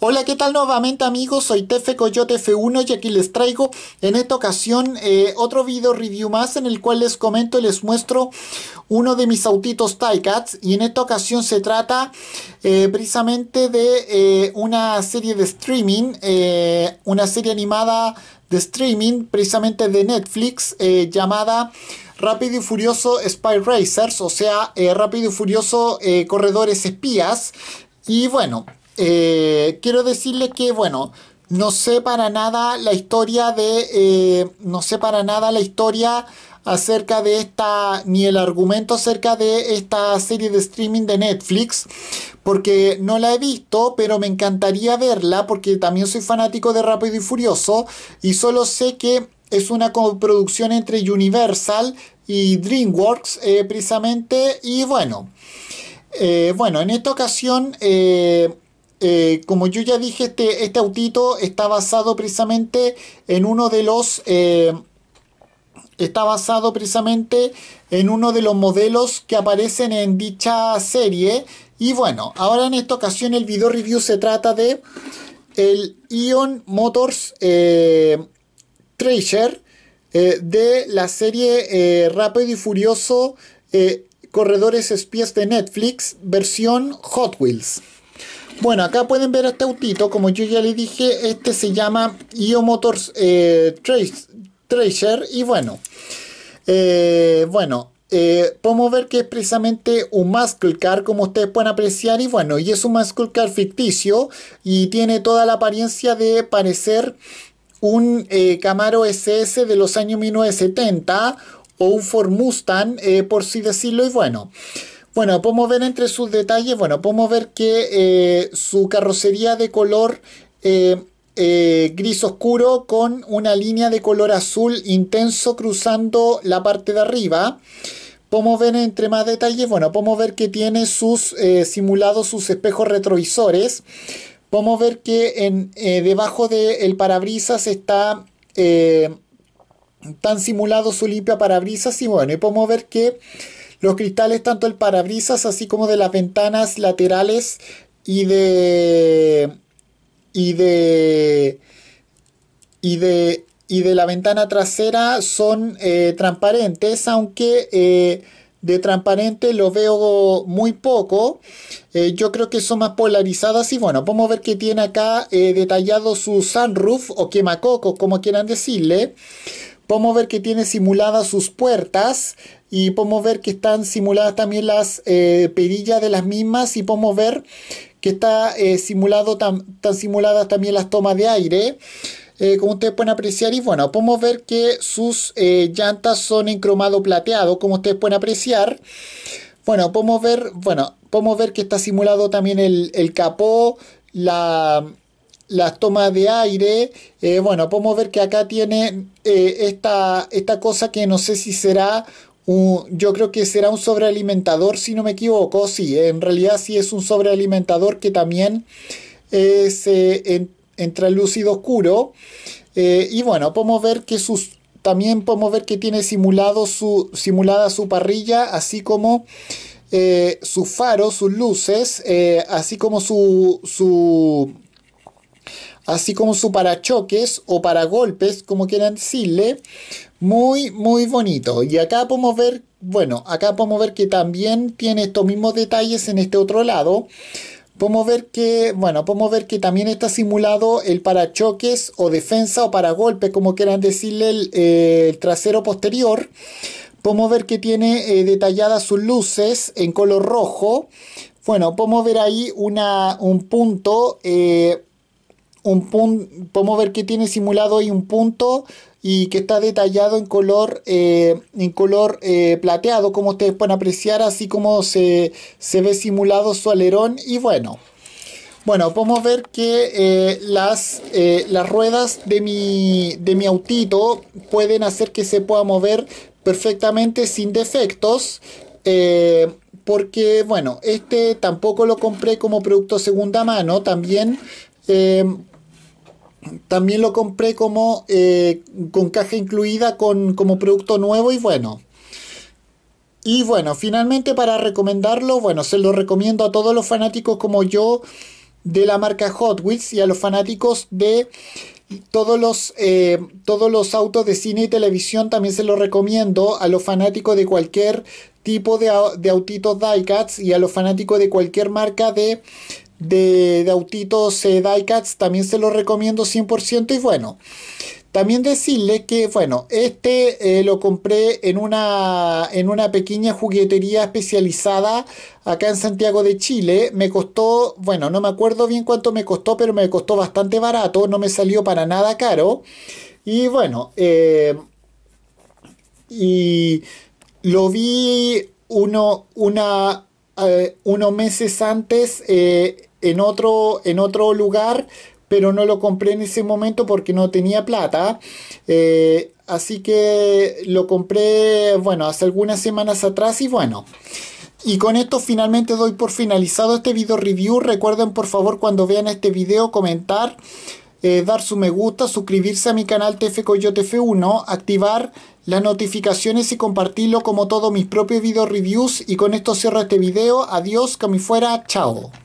Hola, ¿qué tal nuevamente amigos? Soy Tefe Coyote F1 y aquí les traigo en esta ocasión eh, otro video review más en el cual les comento y les muestro uno de mis autitos Tycats y en esta ocasión se trata eh, precisamente de eh, una serie de streaming, una serie animada de streaming precisamente de Netflix llamada... Rápido y Furioso Spy Racers, o sea, Rápido y Furioso Corredores Espías. Y bueno, eh, quiero decirle que, bueno, no sé para nada la historia de. Eh, no sé para nada la historia acerca de esta, ni el argumento acerca de esta serie de streaming de Netflix, porque no la he visto, pero me encantaría verla, porque también soy fanático de Rápido y Furioso, y solo sé que es una coproducción entre Universal y DreamWorks, eh, precisamente, y bueno. bueno, en esta ocasión eh, como yo ya dije, este, este, autito está basado precisamente en uno de los... Eh, está basado precisamente en uno de los modelos que aparecen en dicha serie. Y bueno, ahora en esta ocasión el video review se trata de el Ion Motors eh, eh de la serie Rápido y Furioso Corredores Espías de Netflix versión Hot Wheels. Bueno, acá pueden ver este autito, como yo ya les dije, este se llama IO Motors eh, Tracer y bueno, eh, bueno, eh, podemos ver que es precisamente un muscle car como ustedes pueden apreciar y bueno, y es un muscle car ficticio y tiene toda la apariencia de parecer un Camaro SS de los años 1970 o un Ford Mustang, por si decirlo, y bueno. Bueno, podemos ver entre sus detalles, bueno, podemos ver que eh, su carrocería de color eh, eh, gris oscuro con una línea de color azul intenso cruzando la parte de arriba. Podemos ver entre más detalles, bueno, podemos ver que tiene sus simulados, sus espejos retrovisores. Podemos ver que en, debajo del parabrisas está tan simulado su limpia parabrisas y bueno, podemos ver que los cristales tanto el parabrisas así como de las ventanas laterales y de y de y de y de la ventana trasera son eh, transparentes, aunque eh, de transparente lo veo muy poco. Eh, yo creo que son más polarizadas. Y bueno, podemos ver que tiene acá detallado su sunroof o quemacocos, como quieran decirle. Vamos a ver que tiene simuladas sus puertas y podemos ver que están simuladas también las eh, perillas de las mismas y podemos ver que está eh, simulado tan, simuladas también las tomas de aire eh, como ustedes pueden apreciar y bueno podemos ver que sus llantas son en cromado plateado como ustedes pueden apreciar bueno podemos ver bueno podemos ver que está simulado también el, capó las tomas de aire. bueno, podemos ver que acá tiene esta, esta cosa que no sé si será yo creo que será un sobrealimentador, si no me equivoco. Sí, eh, en realidad sí es un sobrealimentador que también es eh, en, lúcido oscuro. Eh, y bueno, podemos ver que sus, también podemos ver que tiene simulado su, simulada su parrilla, así como su faro, sus luces, así como su, su así como su parachoques o paragolpes, como quieran decirle. Muy, muy bonito. Y acá podemos ver, bueno, acá podemos ver que también tiene estos mismos detalles en este otro lado. Podemos ver que, bueno, podemos ver que también está simulado el parachoques o defensa o paragolpes, como quieran decirle, el, eh, trasero posterior. Podemos ver que tiene eh, detalladas sus luces en color rojo. Bueno, podemos ver ahí una, un punto eh, un punto, podemos ver que tiene simulado ahí un punto y que está detallado en color, eh, en color eh, plateado, como ustedes pueden apreciar, así como se, ve simulado su alerón y bueno. Bueno, podemos ver que eh, las, las ruedas de mi, de mi autito pueden hacer que se pueda mover perfectamente sin defectos porque bueno, este tampoco lo compré como producto segunda mano, también también lo compré como eh, con caja incluida como producto nuevo y bueno. Y bueno, finalmente para recomendarlo, bueno, se lo recomiendo a todos los fanáticos como yo de la marca Hot Wheels y a los fanáticos de todos los, eh, todos los autos de cine y televisión también se lo recomiendo a los fanáticos de cualquier tipo de, de autitos diecats y a los fanáticos de cualquier marca de de, de autitos eh, diecats también se los recomiendo 100% y bueno también decirles que bueno este eh, lo compré en una en una pequeña juguetería especializada acá en Santiago de Chile me costó bueno no me acuerdo bien cuánto me costó pero me costó bastante barato no me salió para nada caro y bueno eh, y lo vi uno, una, unos meses antes en otro, en otro lugar, pero no lo compré en ese momento porque no tenía plata. Eh, así que lo compré, bueno, hace algunas semanas atrás y bueno. Y con esto finalmente doy por finalizado este video review. Recuerden por favor cuando vean este video comentar, eh, dar su me gusta, suscribirse a mi canal TF Coyote F1, activar las notificaciones y compartirlo como todos mis propios video reviews. Y con esto cierro este video. Adiós, que fuera. Chao.